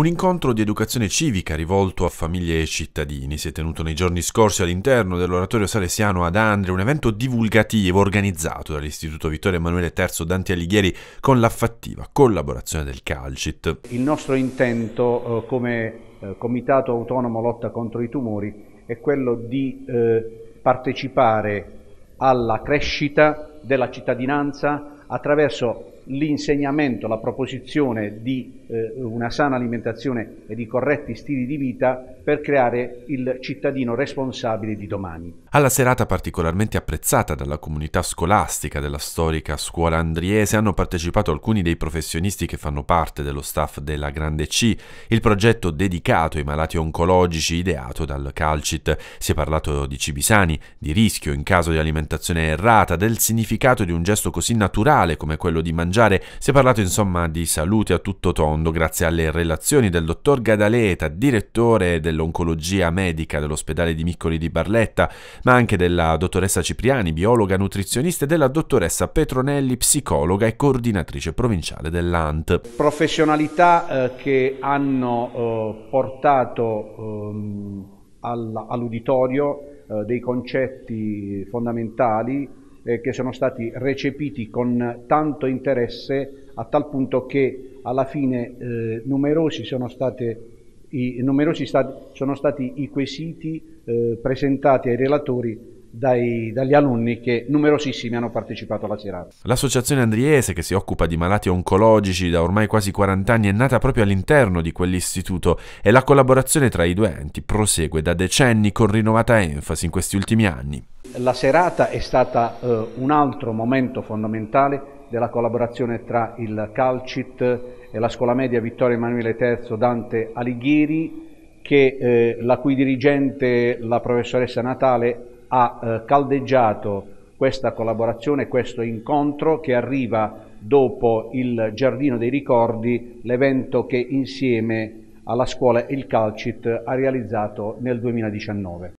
Un incontro di educazione civica rivolto a famiglie e cittadini si è tenuto nei giorni scorsi all'interno dell'oratorio salesiano ad Andre, un evento divulgativo organizzato dall'Istituto Vittorio Emanuele III Dante Alighieri con la fattiva collaborazione del Calcit. Il nostro intento eh, come eh, Comitato Autonomo Lotta contro i Tumori è quello di eh, partecipare alla crescita della cittadinanza attraverso l'insegnamento, la proposizione di eh, una sana alimentazione e di corretti stili di vita per creare il cittadino responsabile di domani. Alla serata particolarmente apprezzata dalla comunità scolastica della storica scuola andriese hanno partecipato alcuni dei professionisti che fanno parte dello staff della Grande C, il progetto dedicato ai malati oncologici ideato dal Calcit. Si è parlato di cibi sani, di rischio in caso di alimentazione errata, del significato di un gesto così naturale come quello di mangiare, si è parlato insomma di salute a tutto tondo mondo grazie alle relazioni del dottor Gadaleta, direttore dell'oncologia medica dell'ospedale di Miccoli di Barletta, ma anche della dottoressa Cipriani, biologa nutrizionista, e della dottoressa Petronelli, psicologa e coordinatrice provinciale dell'ANT. Professionalità eh, che hanno eh, portato ehm, all'uditorio eh, dei concetti fondamentali eh, che sono stati recepiti con tanto interesse a tal punto che alla fine eh, numerosi, sono, state, i, numerosi stati, sono stati i quesiti eh, presentati ai relatori dai, dagli alunni che numerosissimi hanno partecipato alla serata. L'associazione andriese che si occupa di malati oncologici da ormai quasi 40 anni è nata proprio all'interno di quell'istituto e la collaborazione tra i due enti prosegue da decenni con rinnovata enfasi in questi ultimi anni. La serata è stata eh, un altro momento fondamentale della collaborazione tra il Calcit e la scuola media Vittorio Emanuele III Dante Alighieri che, eh, la cui dirigente la professoressa Natale ha eh, caldeggiato questa collaborazione, questo incontro che arriva dopo il Giardino dei Ricordi, l'evento che insieme alla scuola il Calcit ha realizzato nel 2019.